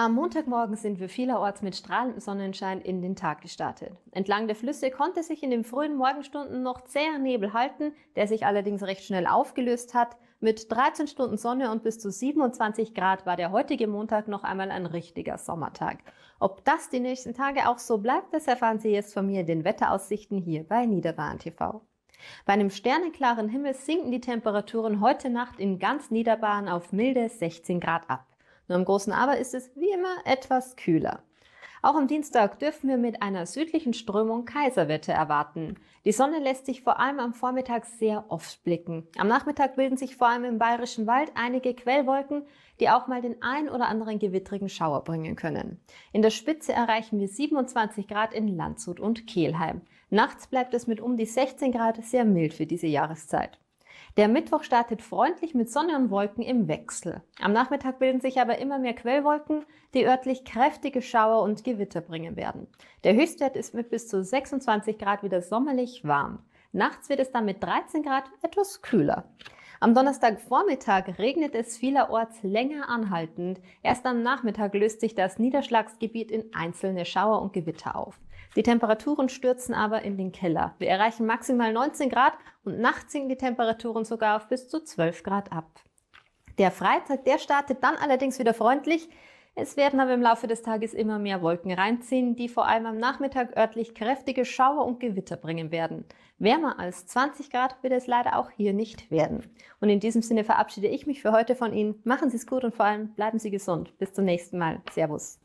Am Montagmorgen sind wir vielerorts mit strahlendem Sonnenschein in den Tag gestartet. Entlang der Flüsse konnte sich in den frühen Morgenstunden noch zäher Nebel halten, der sich allerdings recht schnell aufgelöst hat. Mit 13 Stunden Sonne und bis zu 27 Grad war der heutige Montag noch einmal ein richtiger Sommertag. Ob das die nächsten Tage auch so bleibt, das erfahren Sie jetzt von mir in den Wetteraussichten hier bei Niederbayern TV. Bei einem sternenklaren Himmel sinken die Temperaturen heute Nacht in ganz Niederbayern auf milde 16 Grad ab. Nur im großen Aber ist es wie immer etwas kühler. Auch am Dienstag dürfen wir mit einer südlichen Strömung Kaiserwetter erwarten. Die Sonne lässt sich vor allem am Vormittag sehr oft blicken. Am Nachmittag bilden sich vor allem im bayerischen Wald einige Quellwolken, die auch mal den ein oder anderen gewittrigen Schauer bringen können. In der Spitze erreichen wir 27 Grad in Landshut und Kehlheim. Nachts bleibt es mit um die 16 Grad sehr mild für diese Jahreszeit. Der Mittwoch startet freundlich mit Sonne und Wolken im Wechsel. Am Nachmittag bilden sich aber immer mehr Quellwolken, die örtlich kräftige Schauer und Gewitter bringen werden. Der Höchstwert ist mit bis zu 26 Grad wieder sommerlich warm. Nachts wird es dann mit 13 Grad etwas kühler. Am Donnerstagvormittag regnet es vielerorts länger anhaltend. Erst am Nachmittag löst sich das Niederschlagsgebiet in einzelne Schauer und Gewitter auf. Die Temperaturen stürzen aber in den Keller. Wir erreichen maximal 19 Grad und nachts sinken die Temperaturen sogar auf bis zu 12 Grad ab. Der Freitag, der startet dann allerdings wieder freundlich. Es werden aber im Laufe des Tages immer mehr Wolken reinziehen, die vor allem am Nachmittag örtlich kräftige Schauer und Gewitter bringen werden. Wärmer als 20 Grad wird es leider auch hier nicht werden. Und in diesem Sinne verabschiede ich mich für heute von Ihnen. Machen Sie es gut und vor allem bleiben Sie gesund. Bis zum nächsten Mal. Servus.